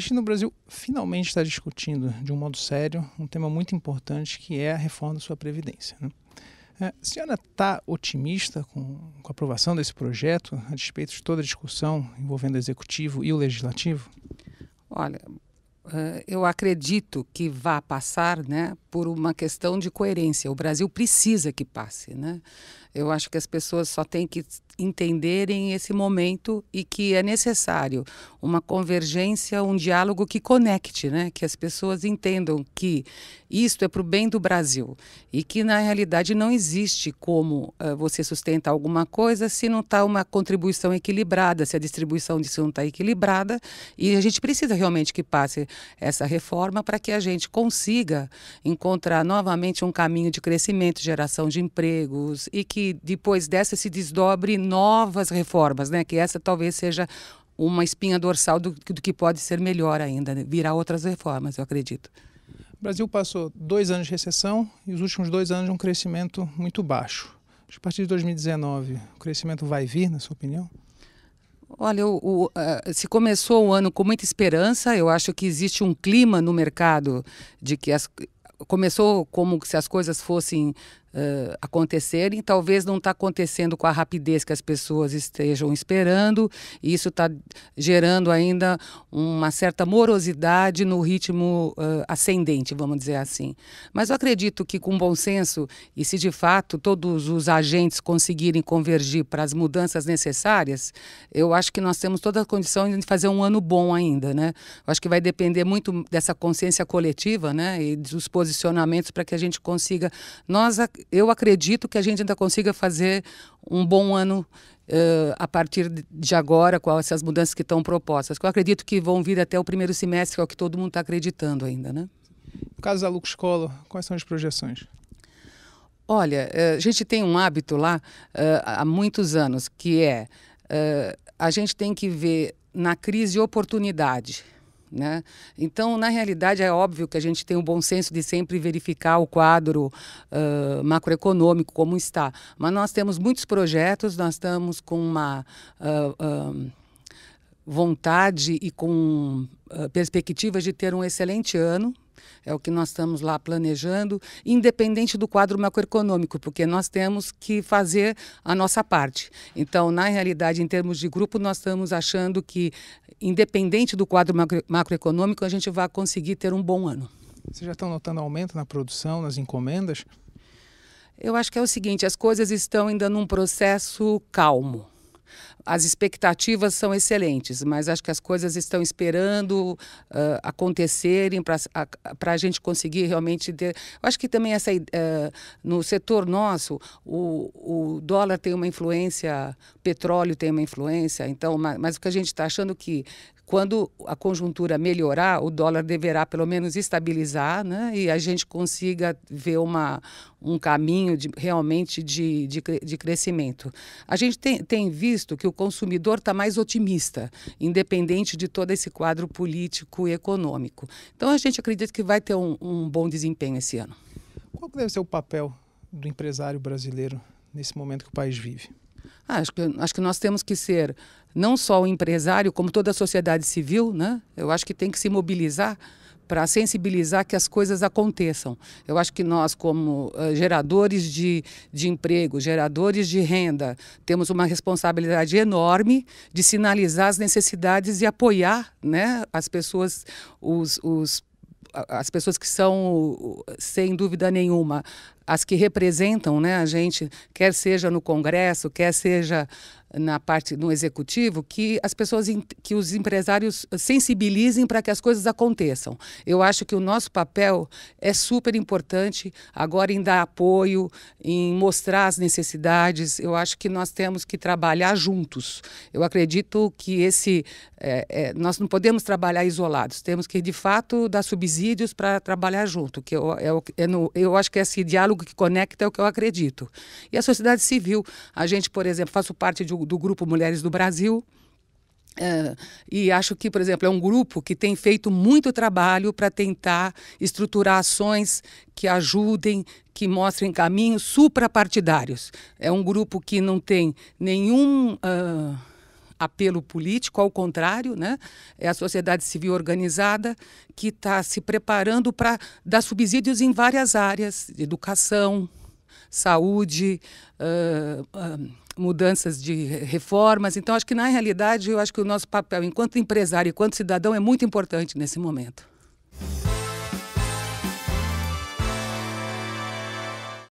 Cristina no Brasil finalmente está discutindo, de um modo sério, um tema muito importante que é a reforma da sua Previdência. Né? É, a senhora está otimista com, com a aprovação desse projeto, a despeito de toda a discussão envolvendo o Executivo e o Legislativo? Olha, é, eu acredito que vá passar né, por uma questão de coerência. O Brasil precisa que passe. Né? Eu acho que as pessoas só têm que entenderem esse momento e que é necessário uma convergência, um diálogo que conecte, né? que as pessoas entendam que isto é para o bem do Brasil e que na realidade não existe como uh, você sustenta alguma coisa se não está uma contribuição equilibrada, se a distribuição disso não está equilibrada e a gente precisa realmente que passe essa reforma para que a gente consiga encontrar novamente um caminho de crescimento, geração de empregos e que que depois dessa se desdobre novas reformas, né? Que essa talvez seja uma espinha dorsal do, do que pode ser melhor ainda, né? outras reformas, eu acredito. O Brasil passou dois anos de recessão e os últimos dois anos de um crescimento muito baixo. A partir de 2019, o crescimento vai vir, na sua opinião? Olha, o, o, uh, se começou o ano com muita esperança, eu acho que existe um clima no mercado de que as, começou como se as coisas fossem uh, eh, acontecerem. Talvez não está acontecendo com a rapidez que as pessoas estejam esperando, e isso está gerando ainda uma certa morosidade no ritmo uh, ascendente, vamos dizer assim. Mas eu acredito que, com bom senso, e se de fato todos os agentes conseguirem convergir para as mudanças necessárias, eu acho que nós temos toda a condição de fazer um ano bom ainda. Né? Eu acho que vai depender muito dessa consciência coletiva né? e dos posicionamentos para que a gente consiga. Nós eu acredito que a gente ainda consiga fazer um bom ano uh, a partir de agora, com essas mudanças que estão propostas. Eu acredito que vão vir até o primeiro semestre, que é o que todo mundo está acreditando ainda, né? No caso da Lux Cola, quais são as projeções? Olha, eh, a gente tem um hábito lá uh, há muitos anos, que é a gente tem que ver na crise oportunidade. Né? Então, na realidade, é óbvio que a gente tem o bom senso de sempre verificar o quadro uh, macroeconômico, como está. Mas nós temos muitos projetos, nós estamos com uma uh, uh, vontade e com perspectivas de ter um excelente ano. É o que nós estamos lá planejando, independente do quadro macroeconômico, porque nós temos que fazer a nossa parte. Então, na realidade, em termos de grupo, nós estamos achando que independente do quadro macroeconômico, a gente vai conseguir ter um bom ano. Vocês já estão notando aumento na produção, nas encomendas? Eu acho que é o seguinte: as coisas estão ainda num processo calmo. As expectativas são excelentes, mas acho que as coisas estão esperando uh, acontecerem para a, a gente conseguir realmente ter. Eu acho que também essa, uh, no setor nosso, o, o dólar tem uma influência, petróleo tem uma influência, então, mas, mas o que a gente está achando é que quando a conjuntura melhorar, o dólar deverá pelo menos estabilizar né? e a gente consiga ver uma, um caminho de, realmente de, de, de, crescimento. A gente tem, tem visto que o consumidor está mais otimista, independente de todo esse quadro político e econômico. Então a gente acredita que vai ter um, um bom desempenho esse ano. Qual deve ser o papel do empresário brasileiro nesse momento que o país vive? Ah, acho, que, acho que nós temos que ser não só o empresário, como toda a sociedade civil, né? Eu acho que tem que se mobilizar para sensibilizar que as coisas aconteçam. Eu acho que nós, como uh, geradores de, de emprego, geradores de renda, temos uma responsabilidade enorme de sinalizar as necessidades e apoiar né, as pessoas, os, os as pessoas que são, sem dúvida nenhuma, as que representam né, a gente, quer seja no Congresso, quer seja na parte no executivo que as pessoas que os empresários sensibilizem para que as coisas aconteçam. Eu acho que o nosso papel é super importante agora em dar apoio, em mostrar as necessidades. Eu acho que nós temos que trabalhar juntos. Eu acredito que esse é, é, nós não podemos trabalhar isolados. Temos que de fato dar subsídios para trabalhar junto. Que eu, é, é no, eu acho que é esse diálogo que conecta é o que eu acredito. E a sociedade civil, a gente por exemplo, faço parte de um do, Grupo Mulheres do Brasil. Uh, e acho que, por exemplo, é um grupo que tem feito muito trabalho para tentar estruturar ações que ajudem, que mostrem caminhos suprapartidários. É um grupo que não tem nenhum. Uh apelo político, ao contrário, né? é a sociedade civil organizada que está se preparando para dar subsídios em várias áreas: educação, saúde, uh, uh, mudanças de reformas. Então, acho que na realidade, eu acho que o nosso papel enquanto empresário, enquanto cidadão, é muito importante nesse momento.